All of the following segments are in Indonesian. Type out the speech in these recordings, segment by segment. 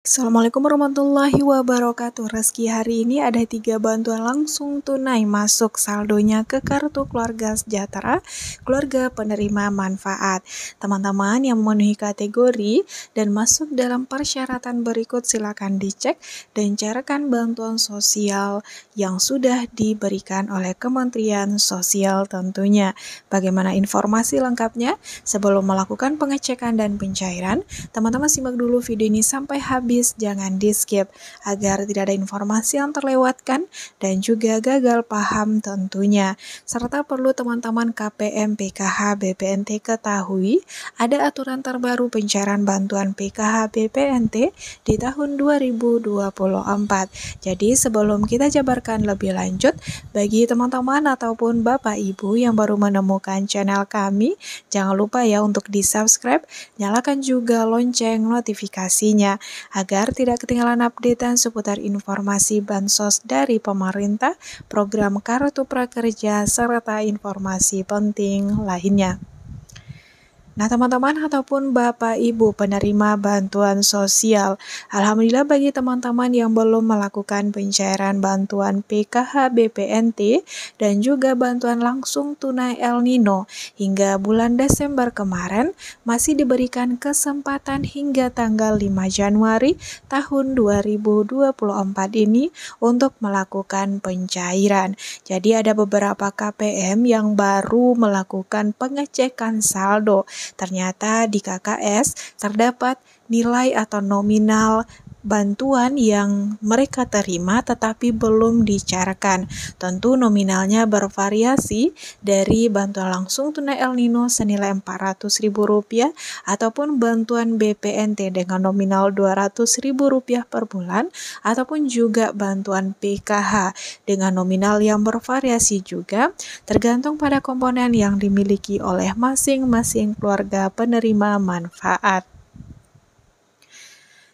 Assalamualaikum warahmatullahi wabarakatuh. Reski hari ini ada tiga bantuan langsung tunai masuk saldonya ke kartu keluarga sejahtera, keluarga penerima manfaat. Teman-teman yang memenuhi kategori dan masuk dalam persyaratan berikut silakan dicek dan carakan bantuan sosial yang sudah diberikan oleh Kementerian Sosial tentunya. Bagaimana informasi lengkapnya? Sebelum melakukan pengecekan dan pencairan, teman-teman simak dulu video ini sampai habis habis, jangan di-skip agar tidak ada informasi yang terlewatkan dan juga gagal paham tentunya. Serta perlu teman-teman KPM PKH BPNT ketahui ada aturan terbaru pencairan bantuan PKH BPNT di tahun 2024. Jadi sebelum kita jabarkan lebih lanjut, bagi teman-teman ataupun Bapak Ibu yang baru menemukan channel kami, jangan lupa ya untuk di-subscribe, nyalakan juga lonceng notifikasinya agar tidak ketinggalan updatean seputar informasi bansos dari pemerintah, program Kartu Prakerja, serta informasi penting lainnya. Nah, teman-teman ataupun Bapak Ibu penerima bantuan sosial, alhamdulillah bagi teman-teman yang belum melakukan pencairan bantuan PKH BPNT dan juga bantuan langsung tunai El Nino hingga bulan Desember kemarin masih diberikan kesempatan hingga tanggal 5 Januari tahun 2024 ini untuk melakukan pencairan. Jadi ada beberapa KPM yang baru melakukan pengecekan saldo Ternyata di KKS terdapat nilai atau nominal bantuan yang mereka terima tetapi belum dicarakan. Tentu nominalnya bervariasi dari bantuan langsung tunai El Nino senilai Rp400.000 ataupun bantuan BPNT dengan nominal Rp200.000 per bulan ataupun juga bantuan PKH dengan nominal yang bervariasi juga tergantung pada komponen yang dimiliki oleh masing-masing keluarga penerima manfaat.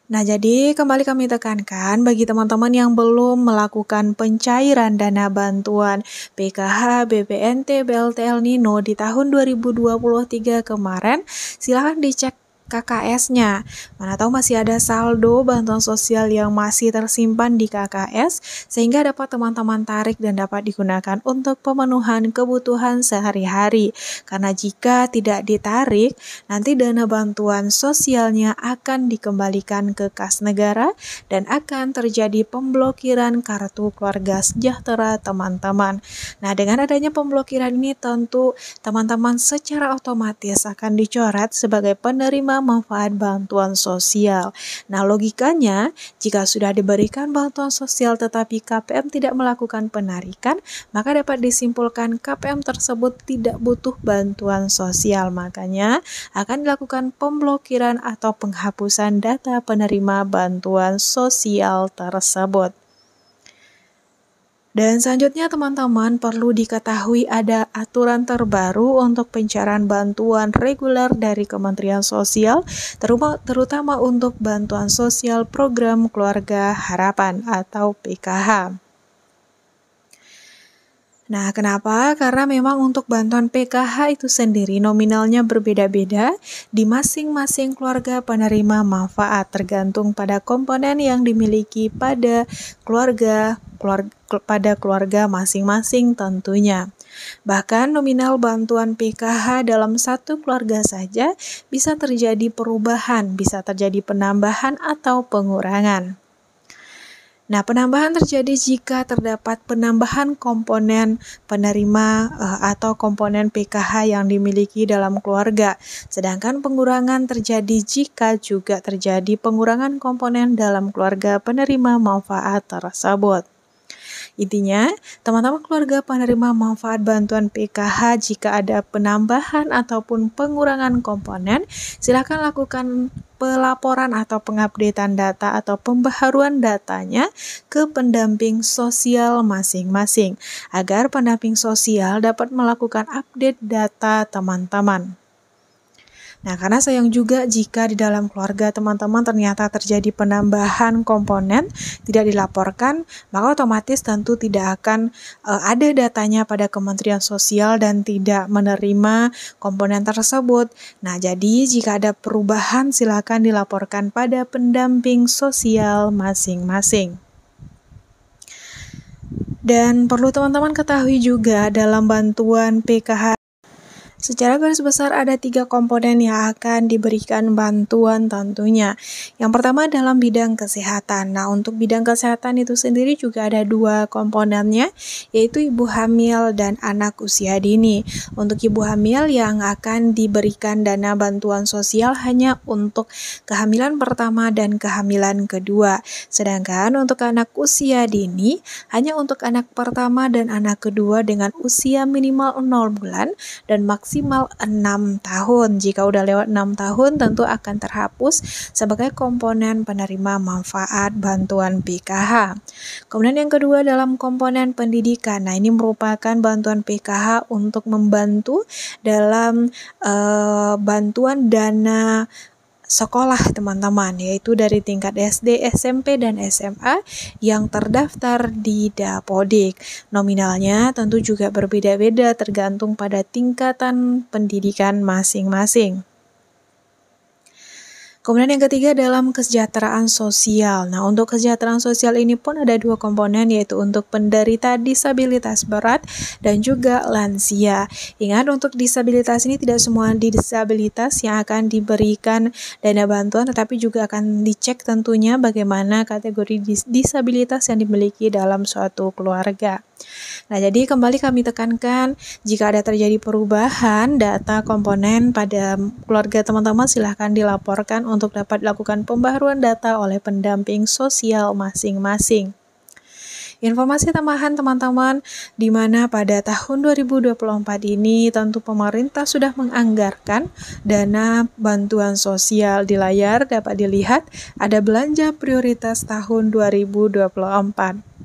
Nah, jadi kembali kami tekankan bagi teman-teman yang belum melakukan pencairan dana bantuan PKH, BPNT, BLT El Nino di tahun 2023 kemarin, silahkan dicek KKS-nya. Mana tahu masih ada saldo bantuan sosial yang masih tersimpan di KKS sehingga dapat teman-teman tarik dan dapat digunakan untuk pemenuhan kebutuhan sehari-hari. Karena jika tidak ditarik, nanti dana bantuan sosialnya akan dikembalikan ke kas negara dan akan terjadi pemblokiran kartu keluarga sejahtera teman-teman. Nah, dengan adanya pemblokiran ini tentu teman-teman secara otomatis akan dicoret sebagai penerima manfaat bantuan sosial. Nah, logikanya, jika sudah diberikan bantuan sosial tetapi KPM tidak melakukan penarikan, maka dapat disimpulkan KPM tersebut tidak butuh bantuan sosial. Makanya, akan dilakukan pemblokiran atau penghapusan data penerima bantuan sosial tersebut. Dan selanjutnya teman-teman perlu diketahui ada aturan terbaru untuk pencarian bantuan reguler dari Kementerian Sosial terutama untuk bantuan sosial program keluarga harapan atau PKH. Nah, kenapa? Karena memang untuk bantuan PKH itu sendiri nominalnya berbeda-beda di masing-masing keluarga penerima manfaat tergantung pada komponen yang dimiliki pada keluarga, pada keluarga masing-masing tentunya. Bahkan nominal bantuan PKH dalam satu keluarga saja bisa terjadi perubahan, bisa terjadi penambahan atau pengurangan. Nah, penambahan terjadi jika terdapat penambahan komponen penerima uh, atau komponen PKH yang dimiliki dalam keluarga. Sedangkan pengurangan terjadi jika juga terjadi pengurangan komponen dalam keluarga penerima manfaat tersebut. Intinya, teman-teman keluarga penerima manfaat bantuan PKH jika ada penambahan ataupun pengurangan komponen, silakan lakukan pelaporan atau pengupdatean data atau pembaharuan datanya ke pendamping sosial masing-masing agar pendamping sosial dapat melakukan update data teman-teman. Nah, karena sayang juga jika di dalam keluarga teman-teman ternyata terjadi penambahan komponen tidak dilaporkan, maka otomatis tentu tidak akan e, ada datanya pada Kementerian Sosial dan tidak menerima komponen tersebut. Nah, jadi jika ada perubahan silakan dilaporkan pada pendamping sosial masing-masing. Dan perlu teman-teman ketahui juga dalam bantuan PKH Secara garis besar ada tiga komponen yang akan diberikan bantuan tentunya. Yang pertama dalam bidang kesehatan. Nah untuk bidang kesehatan itu sendiri juga ada dua komponennya yaitu ibu hamil dan anak usia dini. Untuk ibu hamil yang akan diberikan dana bantuan sosial hanya untuk kehamilan pertama dan kehamilan kedua. Sedangkan untuk anak usia dini hanya untuk anak pertama dan anak kedua dengan usia minimal 0 bulan dan maksimal maksimal 6 tahun. Jika udah lewat 6 tahun tentu akan terhapus sebagai komponen penerima manfaat bantuan PKH. Kemudian yang kedua dalam komponen pendidikan. Nah, ini merupakan bantuan PKH untuk membantu dalam uh, bantuan dana sekolah teman-teman yaitu dari tingkat SD, SMP dan SMA yang terdaftar di Dapodik. Nominalnya tentu juga berbeda-beda tergantung pada tingkatan pendidikan masing-masing. Kemudian yang ketiga dalam kesejahteraan sosial. Nah, untuk kesejahteraan sosial ini pun ada dua komponen yaitu untuk penderita disabilitas berat dan juga lansia. Ingat untuk disabilitas ini tidak semua disabilitas yang akan diberikan dana bantuan tetapi juga akan dicek tentunya bagaimana kategori disabilitas yang dimiliki dalam suatu keluarga. Nah, jadi kembali kami tekankan jika ada terjadi perubahan data komponen pada keluarga teman-teman silahkan dilaporkan untuk dapat dilakukan pembaharuan data oleh pendamping sosial masing-masing. Informasi tambahan teman-teman, di mana pada tahun 2024 ini tentu pemerintah sudah menganggarkan dana bantuan sosial di layar dapat dilihat ada belanja prioritas tahun 2024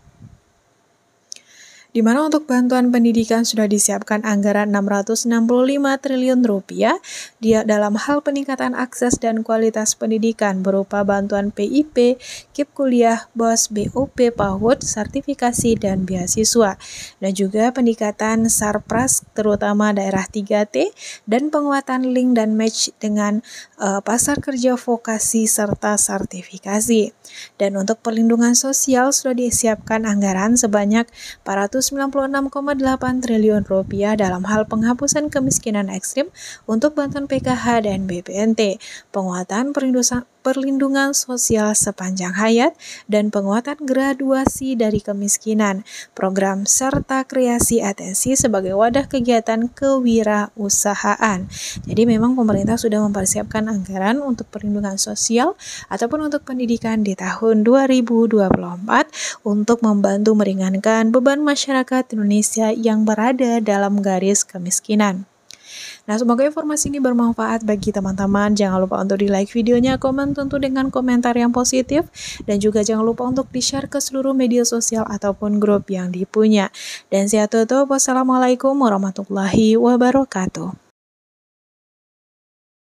di mana untuk bantuan pendidikan sudah disiapkan anggaran 665 triliun rupiah dia dalam hal peningkatan akses dan kualitas pendidikan berupa bantuan PIP, KIP kuliah, BOS, BOP, PAUD, sertifikasi dan beasiswa dan juga peningkatan sarpras terutama daerah 3T dan penguatan link dan match dengan uh, pasar kerja vokasi serta sertifikasi. Dan untuk perlindungan sosial sudah disiapkan anggaran sebanyak 400 196,8 triliun rupiah dalam hal penghapusan kemiskinan ekstrim untuk bantuan PKH dan BPNT, penguatan perlindungan sosial sepanjang hayat, dan penguatan graduasi dari kemiskinan, program serta kreasi atensi sebagai wadah kegiatan kewirausahaan. Jadi memang pemerintah sudah mempersiapkan anggaran untuk perlindungan sosial ataupun untuk pendidikan di tahun 2024 untuk membantu meringankan beban masyarakat Indonesia yang berada dalam garis kemiskinan. Nah, semoga informasi ini bermanfaat bagi teman-teman. Jangan lupa untuk di-like videonya, komen tentu dengan komentar yang positif, dan juga jangan lupa untuk di-share ke seluruh media sosial ataupun grup yang dipunya. Dan saya tutup, wassalamualaikum warahmatullahi wabarakatuh.